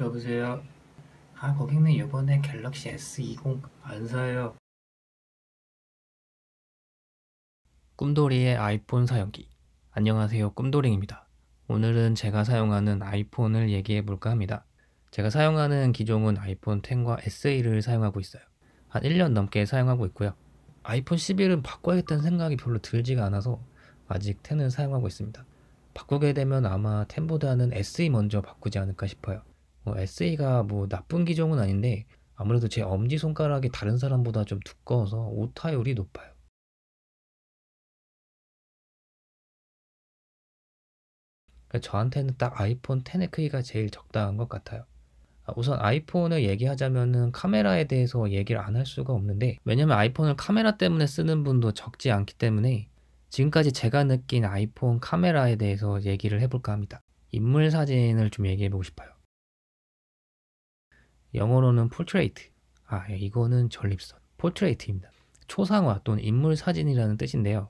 여보세요? 아 고객님 요번에 갤럭시 S20 안 사요 꿈돌이의 아이폰 사용기 안녕하세요 꿈돌이입니다 오늘은 제가 사용하는 아이폰을 얘기해 볼까 합니다 제가 사용하는 기종은 아이폰 10과 SE를 사용하고 있어요 한 1년 넘게 사용하고 있고요 아이폰 11은 바꿔야겠다는 생각이 별로 들지가 않아서 아직 10을 사용하고 있습니다 바꾸게 되면 아마 10보다는 SE 먼저 바꾸지 않을까 싶어요 SA가 어, 뭐 나쁜 기종은 아닌데 아무래도 제 엄지 손가락이 다른 사람보다 좀 두꺼워서 오타율이 높아요. 그러니까 저한테는 딱 아이폰 10의 크기가 제일 적당한 것 같아요. 아, 우선 아이폰을 얘기하자면 카메라에 대해서 얘기를 안 할 수가 없는데 왜냐면 아이폰을 카메라 때문에 쓰는 분도 적지 않기 때문에 지금까지 제가 느낀 아이폰 카메라에 대해서 얘기를 해볼까 합니다. 인물 사진을 좀 얘기해보고 싶어요. 영어로는 포트레이트. 아, 예, 이거는 전립선. 포트레이트입니다. 초상화 또는 인물 사진이라는 뜻인데요.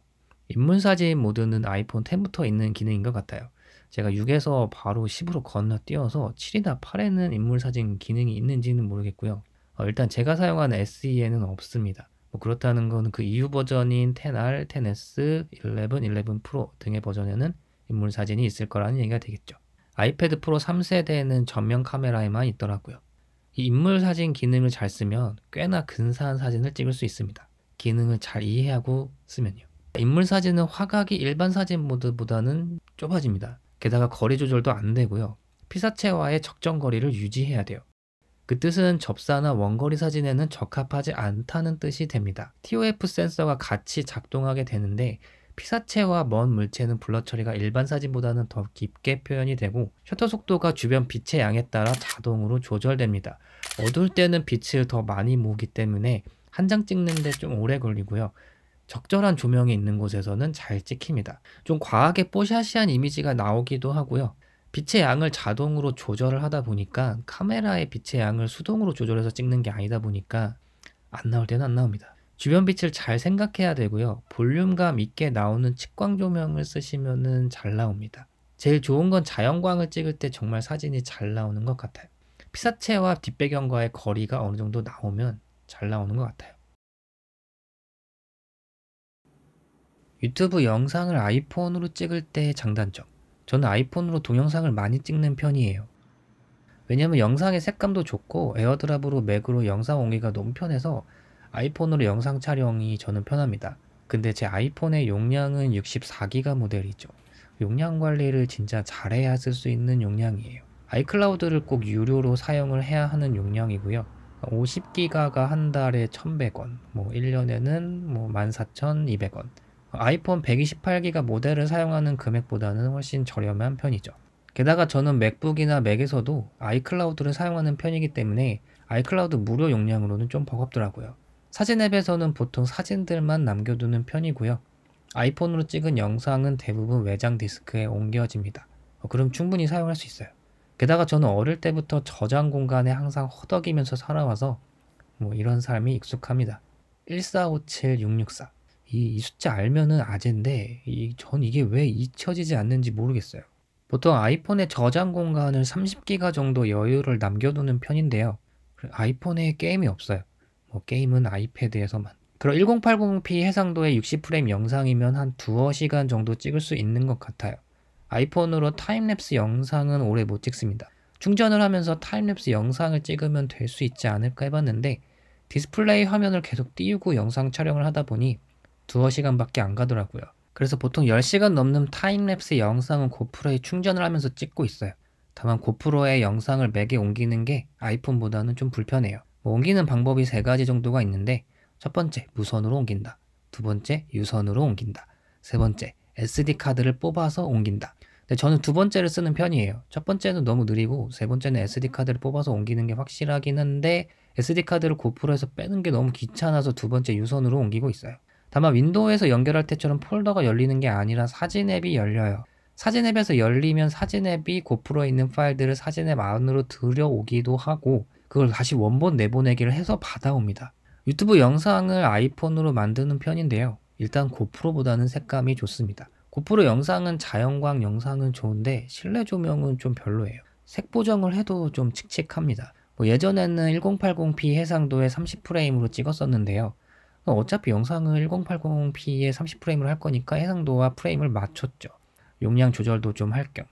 인물 사진 모드는 아이폰 10부터 있는 기능인 것 같아요. 제가 6에서 바로 10으로 건너뛰어서 7이나 8에는 인물 사진 기능이 있는지는 모르겠고요. 어, 일단 제가 사용하는 SE에는 없습니다. 뭐 그렇다는 건 그 이후 e 버전인 10R, 10S, 11, 11 Pro 등의 버전에는 인물 사진이 있을 거라는 얘기가 되겠죠. 아이패드 프로 3세대에는 전면 카메라에만 있더라고요. 이 인물 사진 기능을 잘 쓰면 꽤나 근사한 사진을 찍을 수 있습니다. 기능을 잘 이해하고 쓰면요. 인물 사진은 화각이 일반 사진 모드보다는 좁아집니다. 게다가 거리 조절도 안 되고요. 피사체와의 적정 거리를 유지해야 돼요. 그 뜻은 접사나 원거리 사진에는 적합하지 않다는 뜻이 됩니다. TOF 센서가 같이 작동하게 되는데 피사체와 먼 물체는 블러 처리가 일반 사진보다는 더 깊게 표현이 되고 셔터 속도가 주변 빛의 양에 따라 자동으로 조절됩니다. 어두울 때는 빛을 더 많이 모으기 때문에 한 장 찍는데 좀 오래 걸리고요. 적절한 조명이 있는 곳에서는 잘 찍힙니다. 좀 과하게 뽀샤시한 이미지가 나오기도 하고요. 빛의 양을 자동으로 조절을 하다 보니까 카메라의 빛의 양을 수동으로 조절해서 찍는 게 아니다 보니까 안 나올 때는 안 나옵니다. 주변 빛을 잘 생각해야 되고요. 볼륨감 있게 나오는 측광 조명을 쓰시면잘 나옵니다. 제일 좋은 건 자연광을 찍을 때 정말 사진이 잘 나오는 것 같아요. 피사체와 뒷배경과의 거리가 어느 정도 나오면 잘 나오는 것 같아요. 유튜브 영상을 아이폰으로 찍을 때의 장단점. 저는 아이폰으로 동영상을 많이 찍는 편이에요. 왜냐면 영상의 색감도 좋고 에어드랍으로 맥으로 영상 옹기가 너무 편해서 아이폰으로 영상 촬영이 저는 편합니다. 근데 제 아이폰의 용량은 64기가 모델이죠. 용량 관리를 진짜 잘해야 쓸 수 있는 용량이에요. 아이클라우드를 꼭 유료로 사용을 해야 하는 용량이고요. 50기가가 한 달에 1100원, 뭐 1년에는 뭐 14,200원. 아이폰 128기가 모델을 사용하는 금액보다는 훨씬 저렴한 편이죠. 게다가 저는 맥북이나 맥에서도 아이클라우드를 사용하는 편이기 때문에 아이클라우드 무료 용량으로는 좀 버겁더라고요. 사진 앱에서는 보통 사진들만 남겨두는 편이고요. 아이폰으로 찍은 영상은 대부분 외장 디스크에 옮겨집니다. 어, 그럼 충분히 사용할 수 있어요. 게다가 저는 어릴 때부터 저장 공간에 항상 허덕이면서 살아와서 뭐 이런 삶이 익숙합니다. 1457664. 이, 이 숫자 알면은 아젠데 이, 전 이게 왜 잊혀지지 않는지 모르겠어요. 보통 아이폰의 저장 공간을 30기가 정도 여유를 남겨두는 편인데요. 아이폰에 게임이 없어요. 뭐 게임은 아이패드에서만 그럼 1080p 해상도의 60프레임 영상이면 한 두어 시간 정도 찍을 수 있는 것 같아요. 아이폰으로 타임랩스 영상은 오래 못 찍습니다. 충전을 하면서 타임랩스 영상을 찍으면 될 수 있지 않을까 해봤는데 디스플레이 화면을 계속 띄우고 영상 촬영을 하다 보니 두어 시간밖에 안 가더라고요. 그래서 보통 10시간 넘는 타임랩스 영상은 고프로에 충전을 하면서 찍고 있어요. 다만 고프로의 영상을 맥에 옮기는 게 아이폰보다는 좀 불편해요. 뭐 옮기는 방법이 세 가지 정도가 있는데 첫 번째 무선으로 옮긴다. 두 번째 유선으로 옮긴다. 세 번째 SD 카드를 뽑아서 옮긴다. 근데 저는 두 번째를 쓰는 편이에요. 첫 번째는 너무 느리고 세 번째는 SD 카드를 뽑아서 옮기는 게 확실하긴 한데 SD 카드를 고프로에서 빼는 게 너무 귀찮아서 두 번째 유선으로 옮기고 있어요. 다만 윈도우에서 연결할 때처럼 폴더가 열리는 게 아니라 사진 앱이 열려요. 사진 앱에서 열리면 사진 앱이 고프로에 있는 파일들을 사진 앱 안으로 들여오기도 하고 그걸 다시 원본 내보내기를 해서 받아옵니다. 유튜브 영상을 아이폰으로 만드는 편인데요. 일단 고프로보다는 색감이 좋습니다. 고프로 영상은 자연광 영상은 좋은데 실내 조명은 좀 별로예요. 색 보정을 해도 좀 칙칙합니다. 뭐 예전에는 1080p 해상도에 30프레임으로 찍었었는데요. 어차피 영상을 1080p에 30프레임을 할 거니까 해상도와 프레임을 맞췄죠. 용량 조절도 좀 할 겸.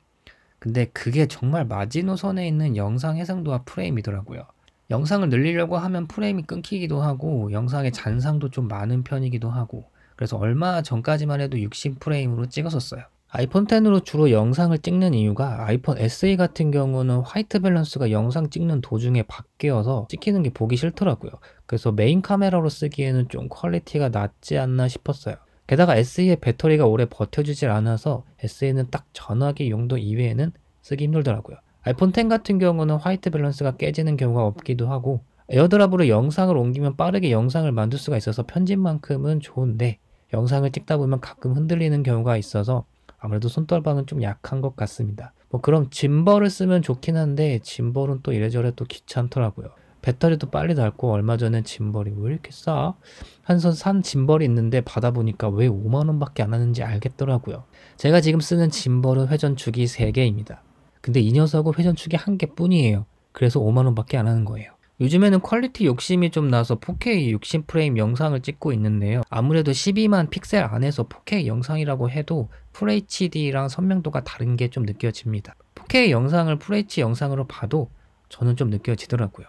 근데 그게 정말 마지노선에 있는 영상 해상도와 프레임이더라고요. 영상을 늘리려고 하면 프레임이 끊기기도 하고 영상의 잔상도 좀 많은 편이기도 하고 그래서 얼마 전까지만 해도 60프레임으로 찍었었어요. 아이폰 10으로 주로 영상을 찍는 이유가 아이폰 SE 같은 경우는 화이트 밸런스가 영상 찍는 도중에 바뀌어서 찍히는 게 보기 싫더라고요. 그래서 메인 카메라로 쓰기에는 좀 퀄리티가 낮지 않나 싶었어요. 게다가 SE의 배터리가 오래 버텨주질 않아서 SE는 딱 전화기 용도 이외에는 쓰기 힘들더라고요. 아이폰 10 같은 경우는 화이트 밸런스가 깨지는 경우가 없기도 하고 에어드랍으로 영상을 옮기면 빠르게 영상을 만들 수가 있어서 편집만큼은 좋은데 영상을 찍다 보면 가끔 흔들리는 경우가 있어서 아무래도 손떨방은 좀 약한 것 같습니다. 뭐 그럼 짐벌을 쓰면 좋긴 한데 짐벌은 또 이래저래 또 귀찮더라고요. 배터리도 빨리 닳고 얼마 전에 짐벌이 왜 이렇게 싸? 한 손 산 짐벌이 있는데 받아보니까 왜 5만원밖에 안 하는지 알겠더라고요. 제가 지금 쓰는 짐벌은 회전축이 3개입니다. 근데 이 녀석은 회전축이 1개 뿐이에요. 그래서 5만원밖에 안 하는 거예요. 요즘에는 퀄리티 욕심이 좀 나서 4K 60프레임 영상을 찍고 있는데요. 아무래도 12만 픽셀 안에서 4K 영상이라고 해도 FHD랑 선명도가 다른 게 좀 느껴집니다. 4K 영상을 FH 영상으로 봐도 저는 좀 느껴지더라고요.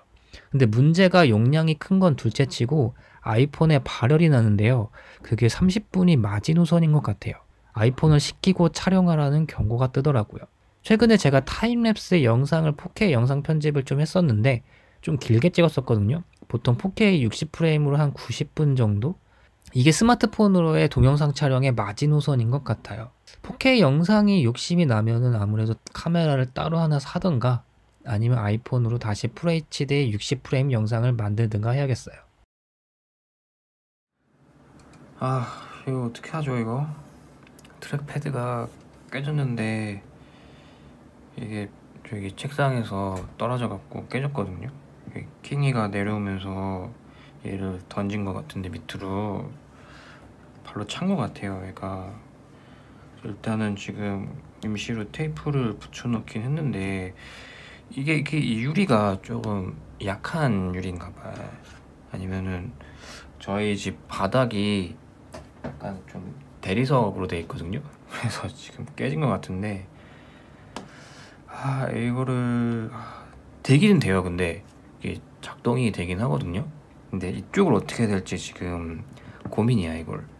근데 문제가 용량이 큰 건 둘째치고 음. 아이폰에 발열이 나는데요. 그게 30분이 마지노선인 것 같아요. 아이폰을 시키고 촬영하라는 경고가 뜨더라고요. 최근에 제가 타임랩스의 영상을 4K 영상 편집을 좀 했었는데 좀 길게 찍었었거든요. 보통 4K 60프레임으로 한 90분 정도? 이게 스마트폰으로의 동영상 촬영의 마지노선인 것 같아요. 4K 영상이 욕심이 나면은 아무래도 카메라를 따로 하나 사던가 아니면 아이폰으로 다시 FHD 60프레임 영상을 만들든가 해야겠어요. 아, 이거 어떻게 하죠, 이거? 트랙패드가 깨졌는데 이게 저기 책상에서 떨어져 갖고 깨졌거든요. 킹이가 내려오면서 얘를 던진 것 같은데 밑으로 발로 찬 것 같아요. 얘가 일단은 지금 임시로 테이프를 붙여놓긴 했는데 이게 이게 유리가 조금 약한 유리인가 봐요. 아니면은 저희 집 바닥이 약간 좀 대리석으로 돼 있거든요. 그래서 지금 깨진 것 같은데 아 이거를 아, 되기는 돼요. 근데 이게 작동이 되긴 하거든요. 근데 이쪽을 어떻게 될지 지금 고민이야 이걸.